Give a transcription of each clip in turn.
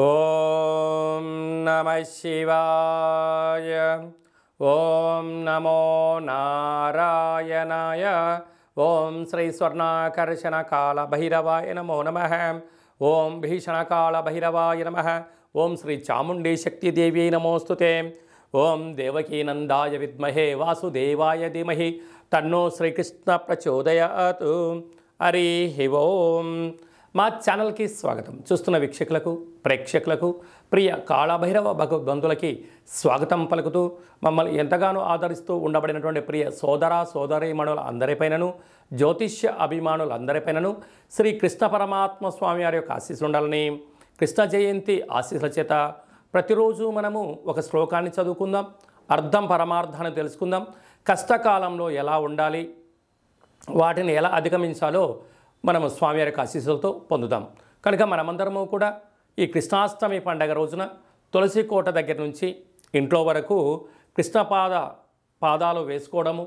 ॐ नमः शिवाय ॐ नमो नारायणाय ॐ श्रीस्वर्णाकर्षणकालभैरवाय नमो नमः ॐ भीषणकालभैरवाय नमः ॐ नमोऽस्तु ते ॐ देवकीनन्दाय विद्महे वासुदेवाय धीमहि तन्नो श्रीकृष्णप्रचोदयात् हरिः हि మా ఛానల్కి స్వాగతం చూస్తున్న వీక్షకులకు ప్రేక్షకులకు ప్రియ కాళభైరవ భగవద్బంధులకి స్వాగతం పలుకుతూ మమ్మల్ని ఎంతగానో ఆదరిస్తూ ఉండబడినటువంటి ప్రియ సోదర మనుల అందరిపైనను జ్యోతిష్య అభిమానులందరిపైనను శ్రీ కృష్ణ పరమాత్మ స్వామి వారి యొక్క ఆశీస్సులు ఉండాలని కృష్ణ జయంతి ఆశీస్సుల చేత ప్రతిరోజు మనము ఒక శ్లోకాన్ని చదువుకుందాం అర్థం పరమార్థాన్ని తెలుసుకుందాం కష్టకాలంలో ఎలా ఉండాలి వాటిని ఎలా అధిగమించాలో మనము స్వామివారి ఆశీస్సులతో పొందుదాం కనుక మనమందరము కూడా ఈ కృష్ణాష్టమి పండగ రోజున తులసి కోట దగ్గర నుంచి ఇంట్లో వరకు కృష్ణపాద పాదాలు వేసుకోవడము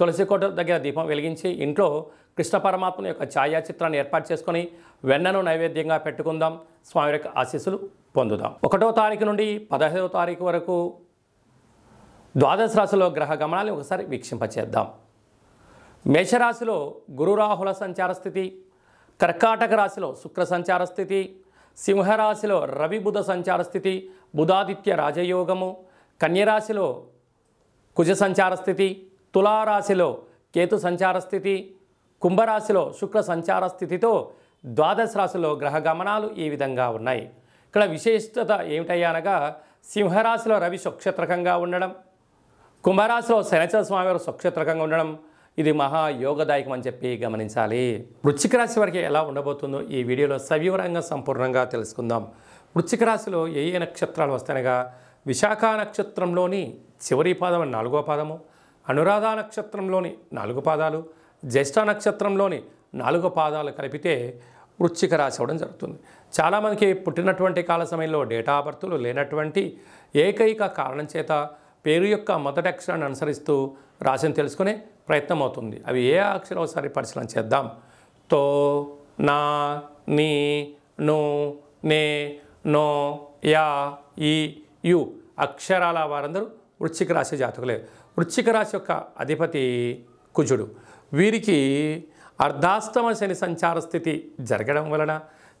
తులసి కోట దగ్గర దీపం వెలిగించి ఇంట్లో కృష్ణ పరమాత్మ యొక్క ఛాయాచిత్రాన్ని ఏర్పాటు చేసుకొని వెన్నను నైవేద్యంగా పెట్టుకుందాం స్వామి యొక్క ఆశీస్సులు పొందుదాం ఒకటో తారీఖు నుండి పదహైదవ తారీఖు వరకు ద్వాదశ రాశిలో గ్రహ గమనాన్ని ఒకసారి వీక్షింపచేద్దాం మేషరాశిలో గురురాహుల సంచార స్థితి కర్కాటక రాశిలో శుక్ర సంచార స్థితి సింహరాశిలో రవి బుధ సంచార స్థితి బుధాదిత్య రాజయోగము కన్యరాశిలో కుజ సంచార స్థితి తులారాశిలో కేతు సంచార స్థితి కుంభరాశిలో శుక్ర సంచార స్థితితో ద్వాదశ రాశిలో గ్రహ గమనాలు ఈ విధంగా ఉన్నాయి ఇక్కడ విశిష్టత ఏమిటయ్యానగా సింహరాశిలో రవి స్వక్షత్రకంగా ఉండడం కుంభరాశిలో శనిచర స్వామివారు స్వక్షేత్రకంగా ఉండడం ఇది మహా యోగదాయకం అని చెప్పి గమనించాలి వృశ్చిక రాశి వారికి ఎలా ఉండబోతుందో ఈ వీడియోలో సవివరంగా సంపూర్ణంగా తెలుసుకుందాం వృశ్చిక రాశిలో ఏ ఏ నక్షత్రాలు వస్తాయనగా విశాఖ నక్షత్రంలోని చివరి పాదం నాలుగో పాదము అనురాధ నక్షత్రంలోని నాలుగు పాదాలు జ్యేష్ఠ నక్షత్రంలోని నాలుగు పాదాలు కలిపితే వృశ్చిక రాశి అవ్వడం జరుగుతుంది చాలామందికి పుట్టినటువంటి కాల సమయంలో డేటా బర్తులు లేనటువంటి ఏకైక కారణం చేత పేరు యొక్క మొదటి అక్షరాన్ని అనుసరిస్తూ రాశిని తెలుసుకునే ప్రయత్నం అవుతుంది అవి ఏ అక్షరం ఒకసారి పరిశీలన చేద్దాం తో నా నీ ను నే నో యా ఈ యు అక్షరాల వారందరూ వృశ్చిక రాశి జాతకులే వృశ్చిక రాశి యొక్క అధిపతి కుజుడు వీరికి అర్ధాస్తమ శని సంచార స్థితి జరగడం వలన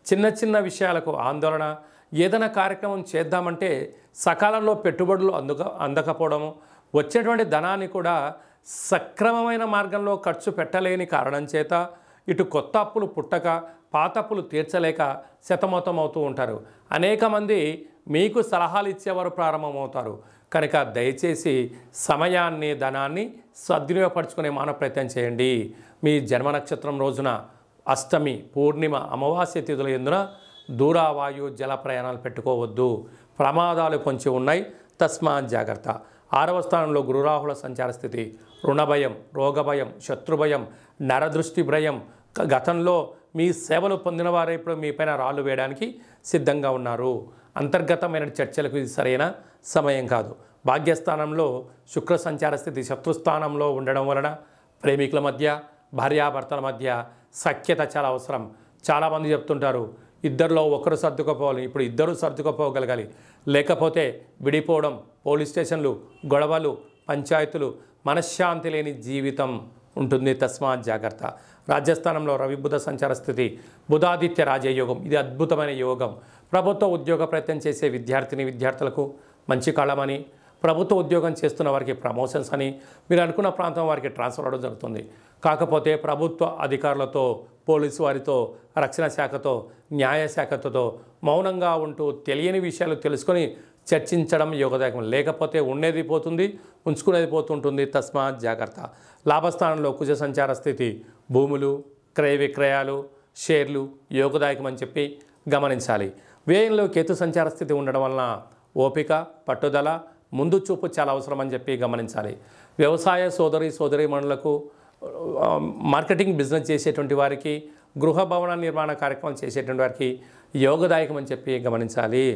చిన్న చిన్న విషయాలకు ఆందోళన ఏదైనా కార్యక్రమం చేద్దామంటే సకాలంలో పెట్టుబడులు అందుక అందకపోవడము వచ్చేటువంటి ధనాన్ని కూడా సక్రమమైన మార్గంలో ఖర్చు పెట్టలేని కారణం చేత ఇటు కొత్త అప్పులు పుట్టక పాత అప్పులు తీర్చలేక శతమతం అవుతూ ఉంటారు అనేక మంది మీకు సలహాలు ఇచ్చేవారు ప్రారంభమవుతారు కనుక దయచేసి సమయాన్ని ధనాన్ని సద్వినియోగపరచుకునే మానవ ప్రయత్నం చేయండి మీ జన్మ నక్షత్రం రోజున అష్టమి పూర్ణిమ అమావాస్య తిథుల ఎందున దూరావాయు జల ప్రయాణాలు పెట్టుకోవద్దు ప్రమాదాలు పొంచి ఉన్నాయి తస్మా జాగ్రత్త ఆరవ స్థానంలో గురురాహుల సంచార స్థితి రుణభయం రోగభయం శత్రుభయం నరదృష్టి భయం గతంలో మీ సేవలు పొందిన వారే ఇప్పుడు మీపైన రాళ్ళు వేయడానికి సిద్ధంగా ఉన్నారు అంతర్గతమైన చర్చలకు ఇది సరైన సమయం కాదు భాగ్యస్థానంలో శుక్ర సంచార స్థితి శత్రుస్థానంలో ఉండడం వలన ప్రేమికుల మధ్య భార్యాభర్తల మధ్య సఖ్యత చాలా అవసరం చాలామంది చెప్తుంటారు ఇద్దరిలో ఒకరు సర్దుకుపోవాలి ఇప్పుడు ఇద్దరు సర్దుకుపోగలగాలి లేకపోతే విడిపోవడం పోలీస్ స్టేషన్లు గొడవలు పంచాయతీలు మనశ్శాంతి లేని జీవితం ఉంటుంది తస్మాత్ జాగ్రత్త రాజస్థానంలో రవిబుధ సంచార స్థితి బుధాదిత్య రాజయోగం ఇది అద్భుతమైన యోగం ప్రభుత్వ ఉద్యోగ ప్రయత్నం చేసే విద్యార్థిని విద్యార్థులకు మంచి కాలమని ప్రభుత్వ ఉద్యోగం చేస్తున్న వారికి ప్రమోషన్స్ అని మీరు అనుకున్న ప్రాంతం వారికి ట్రాన్స్ఫర్ అవడం జరుగుతుంది కాకపోతే ప్రభుత్వ అధికారులతో పోలీసు వారితో రక్షణ శాఖతో న్యాయశాఖతో మౌనంగా ఉంటూ తెలియని విషయాలు తెలుసుకొని చర్చించడం యోగదాయకం లేకపోతే ఉండేది పోతుంది ఉంచుకునేది పోతుంటుంది తస్మా జాగ్రత్త లాభస్థానంలో కుజ సంచార స్థితి భూములు క్రయ విక్రయాలు షేర్లు యోగదాయకం అని చెప్పి గమనించాలి వ్యయంలో కేతు సంచార స్థితి ఉండడం వలన ఓపిక పట్టుదల ముందు చూపు చాలా అవసరం అని చెప్పి గమనించాలి వ్యవసాయ సోదరి సోదరి మనులకు మార్కెటింగ్ బిజినెస్ చేసేటువంటి వారికి గృహ భవన నిర్మాణ కార్యక్రమం చేసేటువంటి వారికి యోగదాయకం అని చెప్పి గమనించాలి